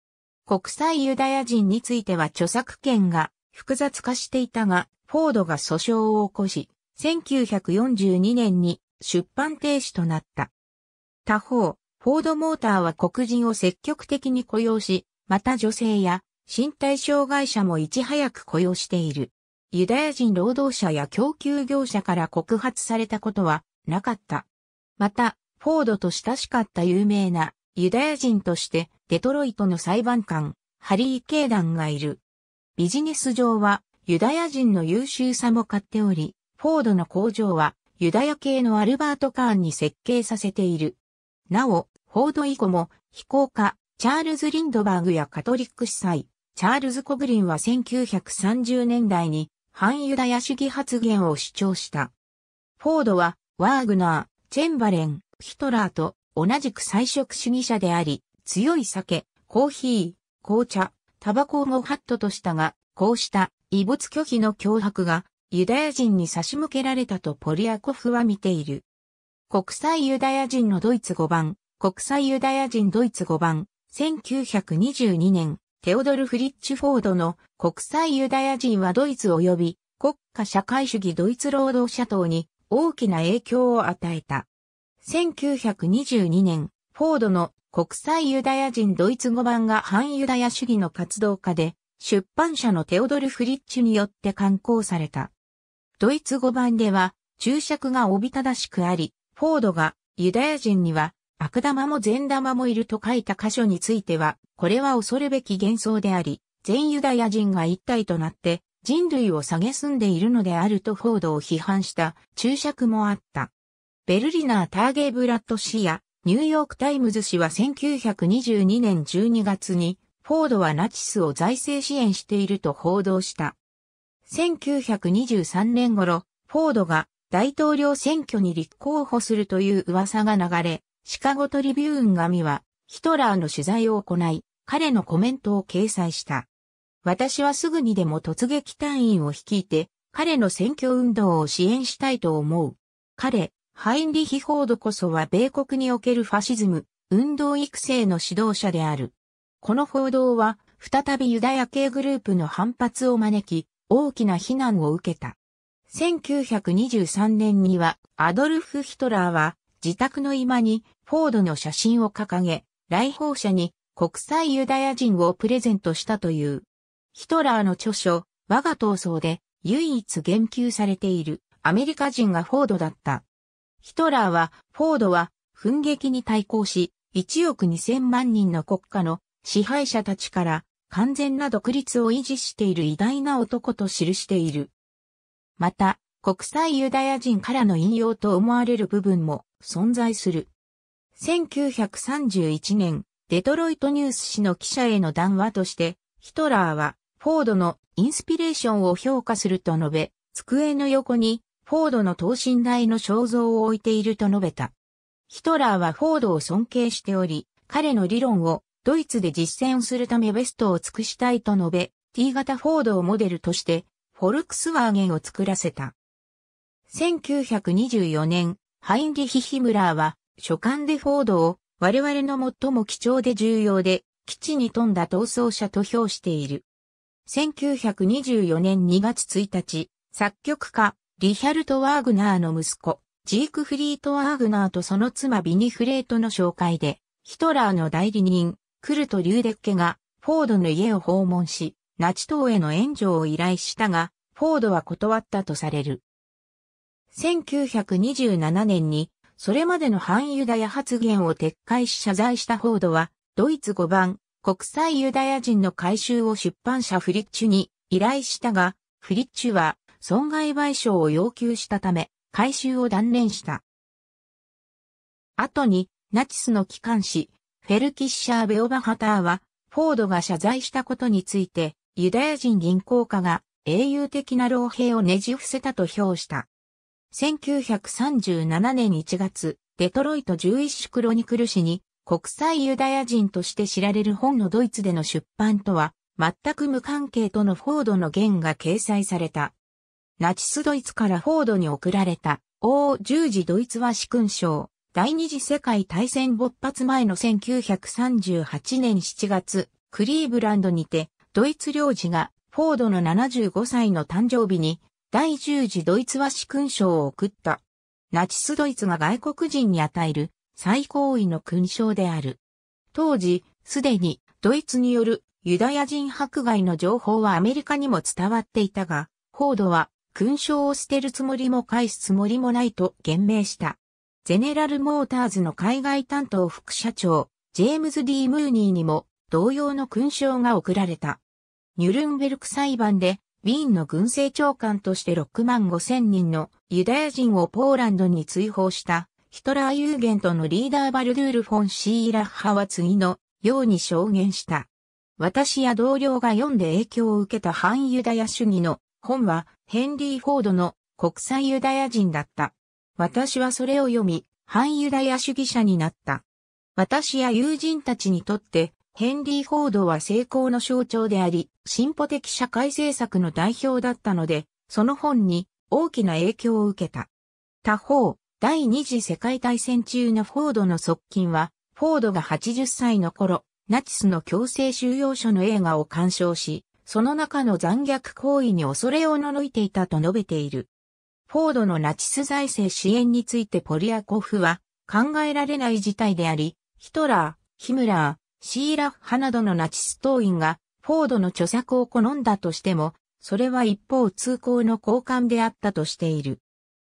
国際ユダヤ人については著作権が複雑化していたが、フォードが訴訟を起こし、1942年に出版停止となった。他方、フォードモーターは黒人を積極的に雇用し、また女性や身体障害者もいち早く雇用している。ユダヤ人労働者や供給業者から告発されたことはなかった。また、フォードと親しかった有名なユダヤ人としてデトロイトの裁判官、ハリー・ケイダンがいる。ビジネス上はユダヤ人の優秀さも買っており、フォードの工場はユダヤ系のアルバート・カーンに設計させている。なお、フォード以後も非公化、チャールズ・リンドバーグやカトリック司祭、チャールズ・コブリンは1930年代に反ユダヤ主義発言を主張した。フォードは、ワーグナー、チェンバレン、ヒトラーと同じく菜食主義者であり、強い酒、コーヒー、紅茶、タバコをハットとしたが、こうした異物拒否の脅迫がユダヤ人に差し向けられたとポリアコフは見ている。国際ユダヤ人のドイツ語版、国際ユダヤ人ドイツ語版、1922年、テオドル・フリッチフォードの国際ユダヤ人はドイツ及び国家社会主義ドイツ労働者党に大きな影響を与えた。1922年、フォードの国際ユダヤ人ドイツ語版が反ユダヤ主義の活動家で、出版社のテオドル・フリッチによって刊行された。ドイツ語版では注釈がおびただしくあり、フォードがユダヤ人には悪玉も善玉もいると書いた箇所については、これは恐るべき幻想であり、全ユダヤ人が一体となって人類を下げ住んでいるのであると報道を批判した注釈もあった。ベルリナー・ターゲーブラッド氏やニューヨーク・タイムズ氏は1922年12月にフォードはナチスを財政支援していると報道した。1923年頃、フォードが大統領選挙に立候補するという噂が流れ、シカゴトリビューン紙は、ヒトラーの取材を行い、彼のコメントを掲載した。私はすぐにでも突撃隊員を率いて、彼の選挙運動を支援したいと思う。彼、ハインリヒ・フォードこそは米国におけるファシズム、運動育成の指導者である。この報道は、再びユダヤ系グループの反発を招き、大きな非難を受けた。1923年には、アドルフ・ヒトラーは、自宅の居間にフォードの写真を掲げ、来訪者に国際ユダヤ人をプレゼントしたという。ヒトラーの著書、我が闘争で唯一言及されているアメリカ人がフォードだった。ヒトラーは、フォードは、奮撃に対抗し、1億2000万人の国家の支配者たちから完全な独立を維持している偉大な男と記している。また、国際ユダヤ人からの引用と思われる部分も存在する。1931年、デトロイトニュース氏の記者への談話として、ヒトラーはフォードのインスピレーションを評価すると述べ、机の横にフォードの等身大の肖像を置いていると述べた。ヒトラーはフォードを尊敬しており、彼の理論をドイツで実践するためベストを尽くしたいと述べ、T 型フォードをモデルとして、フォルクスワーゲンを作らせた。1924年、ハインリヒ・ヒムラーは、書簡でフォードを、我々の最も貴重で重要で、基地に富んだ逃走者と評している。1924年2月1日、作曲家、リヒャルト・ワーグナーの息子、ジークフリート・ワーグナーとその妻ビニフレートの紹介で、ヒトラーの代理人、クルト・リューデッケが、フォードの家を訪問し、ナチ党への援助を依頼したが、フォードは断ったとされる。1927年に、それまでの反ユダヤ発言を撤回し謝罪したフォードは、ドイツ5番、国際ユダヤ人の改修を出版社フリッチュに依頼したが、フリッチュは損害賠償を要求したため、改修を断念した。後に、ナチスの機関紙、フェルキッシャー・ベオバハターは、フォードが謝罪したことについて、ユダヤ人銀行家が英雄的な老兵をねじ伏せたと評した。1937年1月、デトロイト11種クロニクル誌に国際ユダヤ人として知られる本のドイツでの出版とは全く無関係とのフォードの言が掲載された。ナチスドイツからフォードに送られた王十字ドイツは四勲章第二次世界大戦勃発前の1938年7月、クリーブランドにてドイツ領事がフォードの75歳の誕生日に第十次ドイツ和士勲章を送った。ナチスドイツが外国人に与える最高位の勲章である。当時、すでにドイツによるユダヤ人迫害の情報はアメリカにも伝わっていたが、フォードは勲章を捨てるつもりも返すつもりもないと言明した。ゼネラルモーターズの海外担当副社長、ジェームズ・ D・ ムーニーにも同様の勲章が贈られた。ニュルンベルク裁判でウィーンの軍政長官として6万5千人のユダヤ人をポーランドに追放したヒトラーユーゲントのリーダーバルドゥール・フォン・シーラッハは次のように証言した。私や同僚が読んで影響を受けた反ユダヤ主義の本はヘンリー・フォードの国際ユダヤ人だった。私はそれを読み、反ユダヤ主義者になった。私や友人たちにとってヘンリー・フォードは成功の象徴であり、進歩的社会政策の代表だったので、その本に大きな影響を受けた。他方、第二次世界大戦中のフォードの側近は、フォードが80歳の頃、ナチスの強制収容所の映画を鑑賞し、その中の残虐行為に恐れをののいていたと述べている。フォードのナチス財政支援についてポリアコフは、考えられない事態であり、ヒトラー、ヒムラー、シーラッハなどのナチス党員がフォードの著作を好んだとしても、それは一方通行の交換であったとしている。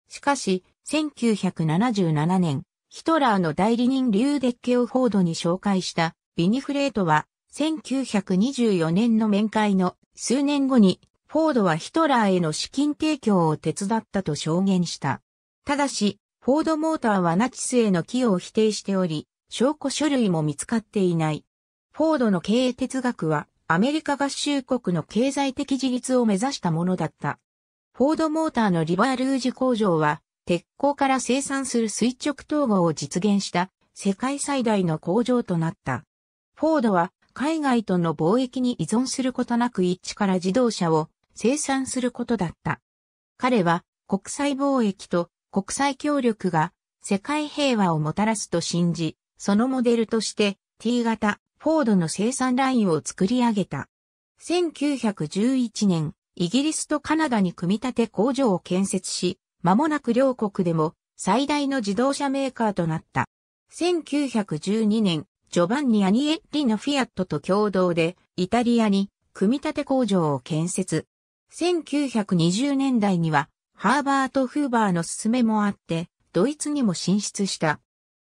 しかし、1977年、ヒトラーの代理人リューデッケをフォードに紹介したビニフレートは、1924年の面会の数年後に、フォードはヒトラーへの資金提供を手伝ったと証言した。ただし、フォードモーターはナチスへの寄与を否定しており、証拠書類も見つかっていない。フォードの経営哲学は、アメリカ合衆国の経済的自立を目指したものだった。フォードモーターのリバールージ工場は、鉄鋼から生産する垂直統合を実現した世界最大の工場となった。フォードは海外との貿易に依存することなく一致から自動車を生産することだった。彼は国際貿易と国際協力が世界平和をもたらすと信じ、そのモデルとして T 型フォードの生産ラインを作り上げた。1911年、イギリスとカナダに組み立て工場を建設し、間もなく両国でも最大の自動車メーカーとなった。1912年、ジョバンニ・アニエッリのフィアットと共同で、イタリアに組み立て工場を建設。1920年代には、ハーバート・フーバーの勧めもあって、ドイツにも進出した。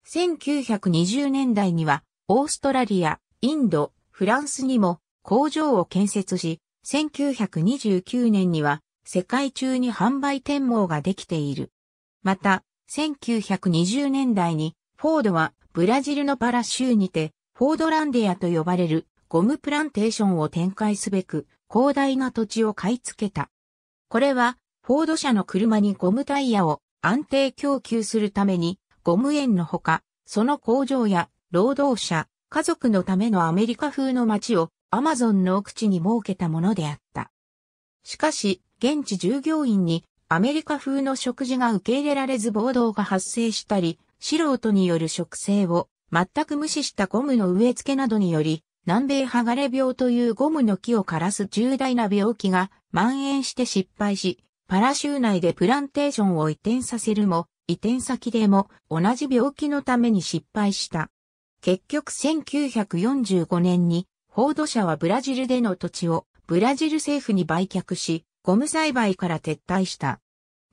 1920年代には、オーストラリア、インド、フランスにも工場を建設し、1929年には世界中に販売展網ができている。また、1920年代にフォードはブラジルのパラ州にてフォードランディアと呼ばれるゴムプランテーションを展開すべく広大な土地を買い付けた。これはフォード社の車にゴムタイヤを安定供給するためにゴム園のほか、その工場や労働者、家族のためのアメリカ風の街をアマゾンの奥地に設けたものであった。しかし、現地従業員にアメリカ風の食事が受け入れられず暴動が発生したり、素人による食性を全く無視したゴムの植え付けなどにより、南米剥がれ病というゴムの木を枯らす重大な病気が蔓延して失敗し、パラ州内でプランテーションを移転させるも、移転先でも同じ病気のために失敗した。結局1945年に、フォード社はブラジルでの土地をブラジル政府に売却し、ゴム栽培から撤退した。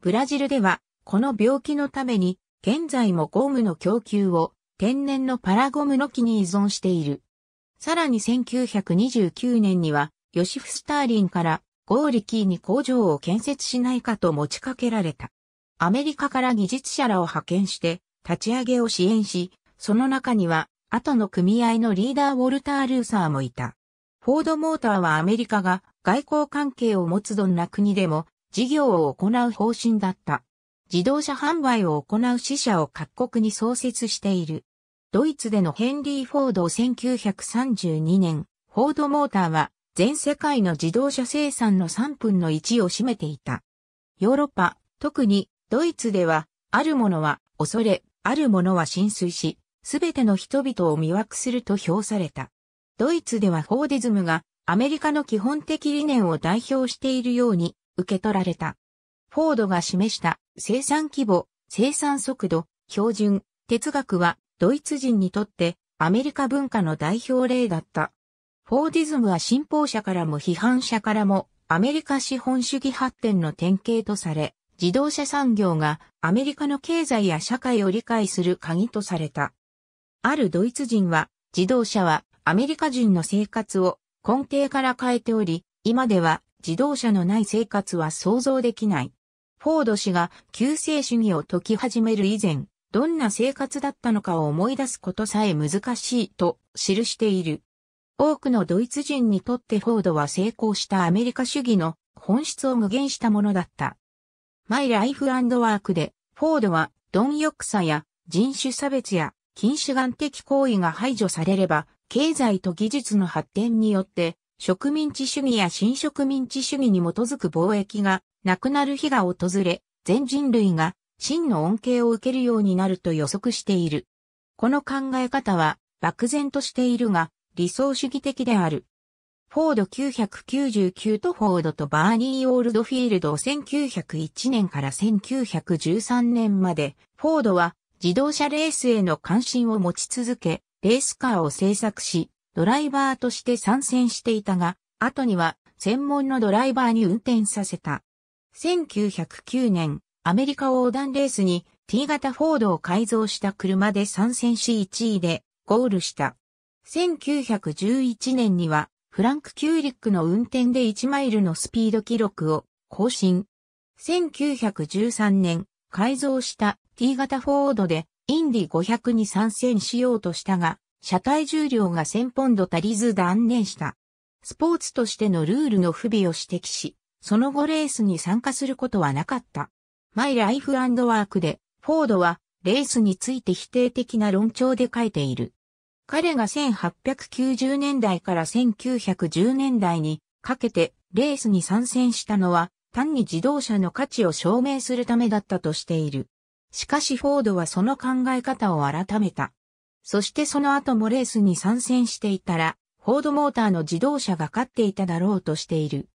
ブラジルでは、この病気のために、現在もゴムの供給を天然のパラゴムの木に依存している。さらに1929年には、ヨシフ・スターリンからゴーリキーに工場を建設しないかと持ちかけられた。アメリカから技術者らを派遣して立ち上げを支援し、その中には後の組合のリーダーウォルター・ルーサーもいた。フォード・モーターはアメリカが外交関係を持つどんな国でも事業を行う方針だった。自動車販売を行う支社を各国に創設している。ドイツでのヘンリー・フォード1932年、フォード・モーターは全世界の自動車生産の3分の1を占めていた。ヨーロッパ、特にドイツでは、あるものは恐れ、あるものは浸水し、すべての人々を魅惑すると評された。ドイツではフォーディズムがアメリカの基本的理念を代表しているように受け取られた。フォードが示した生産規模、生産速度、標準、哲学はドイツ人にとってアメリカ文化の代表例だった。フォーディズムは信奉者からも批判者からもアメリカ資本主義発展の典型とされ、自動車産業がアメリカの経済や社会を理解する鍵とされた。あるドイツ人は、自動車はアメリカ人の生活を根底から変えており、今では自動車のない生活は想像できない。フォード氏が救世主義を解き始める以前、どんな生活だったのかを思い出すことさえ難しいと記している。多くのドイツ人にとってフォードは成功したアメリカ主義の本質を具現したものだった。マイ・ライフ・ワークで、フォードは、貪欲さや人種差別や禁止眼的行為が排除されれば、経済と技術の発展によって、植民地主義や新植民地主義に基づく貿易がなくなる日が訪れ、全人類が真の恩恵を受けるようになると予測している。この考え方は漠然としているが理想主義的である。フォード999とフォードとバーニー・オールドフィールドを1901年から1913年まで、フォードは自動車レースへの関心を持ち続け、レースカーを制作し、ドライバーとして参戦していたが、後には専門のドライバーに運転させた。1909年、アメリカ横断レースに T 型フォードを改造した車で参戦し1位でゴールした。1911年にはフランク・キューリックの運転で1マイルのスピード記録を更新。1913年、改造した T 型フォードでインディ500に参戦しようとしたが、車体重量が1000ポンド足りず断念した。スポーツとしてのルールの不備を指摘し、その後レースに参加することはなかった。マイライフワークで、フォードはレースについて否定的な論調で書いている。彼が1890年代から1910年代にかけてレースに参戦したのは単に自動車の価値を証明するためだったとしている。しかしフォードはその考え方を改めた。そしてその後もレースに参戦していたら、フォードモーターの自動車が勝っていただろうとしている。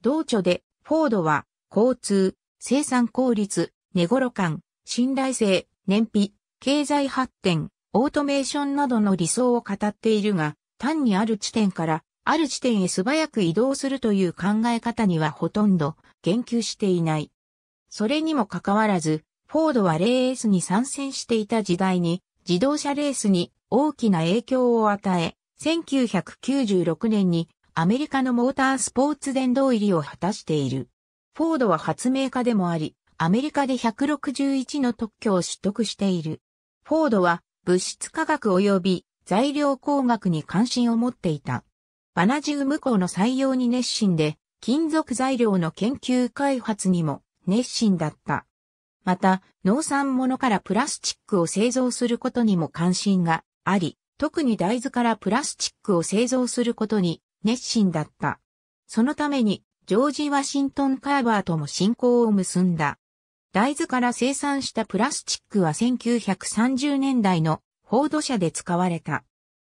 同著で、フォードは、交通、生産効率、値頃感、信頼性、燃費、経済発展、オートメーションなどの理想を語っているが、単にある地点からある地点へ素早く移動するという考え方にはほとんど言及していない。それにもかかわらず、フォードはレースに参戦していた時代に自動車レースに大きな影響を与え、1996年にアメリカのモータースポーツ殿堂入りを果たしている。フォードは発明家でもあり、アメリカで161の特許を取得している。フォードは物質科学及び材料工学に関心を持っていた。バナジウム鋼の採用に熱心で、金属材料の研究開発にも熱心だった。また、農産物からプラスチックを製造することにも関心があり、特に大豆からプラスチックを製造することに熱心だった。そのために、ジョージ・ワシントン・カーバーとも親交を結んだ。大豆から生産したプラスチックは1930年代の報道社で使われた。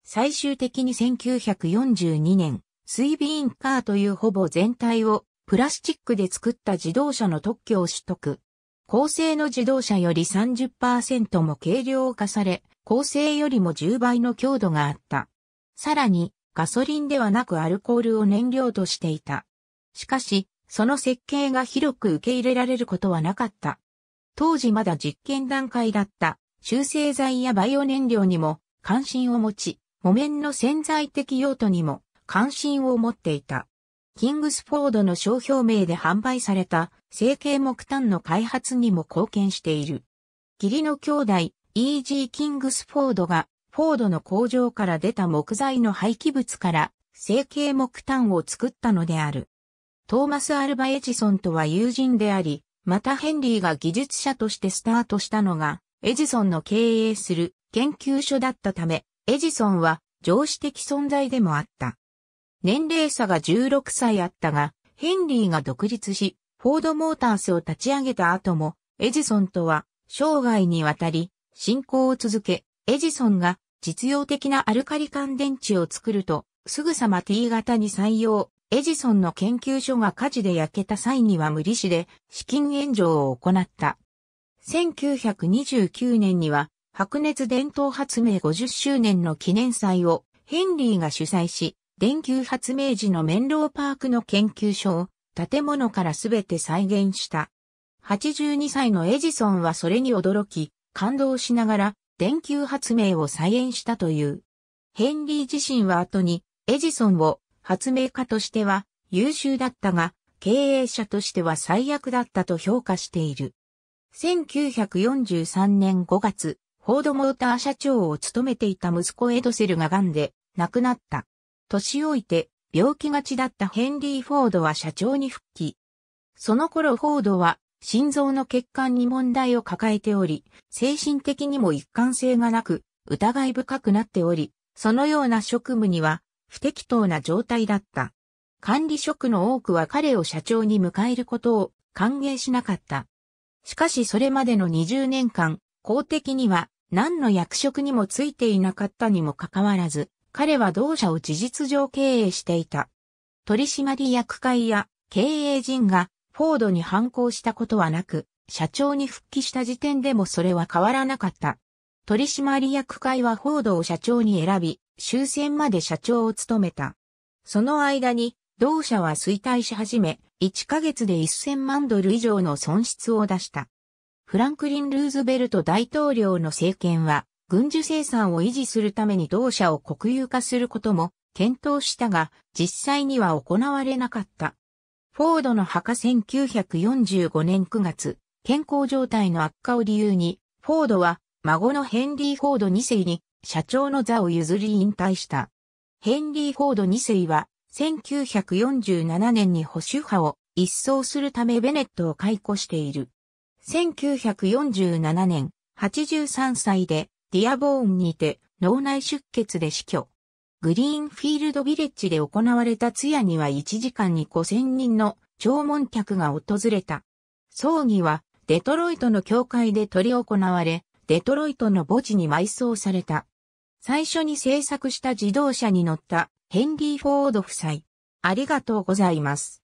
最終的に1942年、水便カーというほぼ全体をプラスチックで作った自動車の特許を取得。高性の自動車より30%も軽量化され、高性よりも10倍の強度があった。さらに、ガソリンではなくアルコールを燃料としていた。しかし、その設計が広く受け入れられることはなかった。当時まだ実験段階だった修正剤やバイオ燃料にも関心を持ち、木綿の潜在的用途にも関心を持っていた。キングスフォードの商標名で販売された成形木炭の開発にも貢献している。義理の兄弟、イージー・キングスフォードが、フォードの工場から出た木材の廃棄物から、成形木炭を作ったのである。トーマス・アルバ・エジソンとは友人であり、またヘンリーが技術者としてスタートしたのが、エジソンの経営する研究所だったため、エジソンは上司的存在でもあった。年齢差が16歳あったが、ヘンリーが独立し、フォードモータースを立ち上げた後も、エジソンとは生涯にわたり、進行を続け、エジソンが実用的なアルカリ乾電池を作ると、すぐさま T 型に採用、エジソンの研究所が火事で焼けた際には無利子で資金援助を行った。1929年には白熱伝統発明50周年の記念祭をヘンリーが主催し、電球発明時のメンローパークの研究所を建物からすべて再現した。82歳のエジソンはそれに驚き、感動しながら電球発明を再現したという。ヘンリー自身は後にエジソンを発明家としては優秀だったが、経営者としては最悪だったと評価している。1943年5月、フォードモーター社長を務めていた息子エドセルが癌で亡くなった。年老いて病気がちだったヘンリー・フォードは社長に復帰。その頃フォードは心臓の血管に問題を抱えており、精神的にも一貫性がなく、疑い深くなっており、そのような職務には不適当な状態だった。管理職の多くは彼を社長に迎えることを歓迎しなかった。しかしそれまでの20年間、公的には何の役職にもついていなかったにもかかわらず、彼は同社を事実上経営していた。取締役会や経営陣がフォードに反抗したことはなく、社長に復帰した時点でもそれは変わらなかった。取締役会はフォードを社長に選び、終戦まで社長を務めた。その間に、同社は衰退し始め、1ヶ月で1000万ドル以上の損失を出した。フランクリン・ルーズベルト大統領の政権は、軍需生産を維持するために同社を国有化することも検討したが、実際には行われなかった。フォードの墓1945年9月、健康状態の悪化を理由に、フォードは孫のヘンリー・フォード2世に社長の座を譲り引退した。ヘンリー・フォード2世は1947年に保守派を一掃するためベネットを解雇している。1947年、83歳でディアボーンにて脳内出血で死去。グリーンフィールドビレッジで行われた通夜には1時間に5000人の弔問客が訪れた。葬儀はデトロイトの教会で執り行われ、デトロイトの墓地に埋葬された。最初に制作した自動車に乗ったヘンリー・フォード夫妻。ありがとうございます。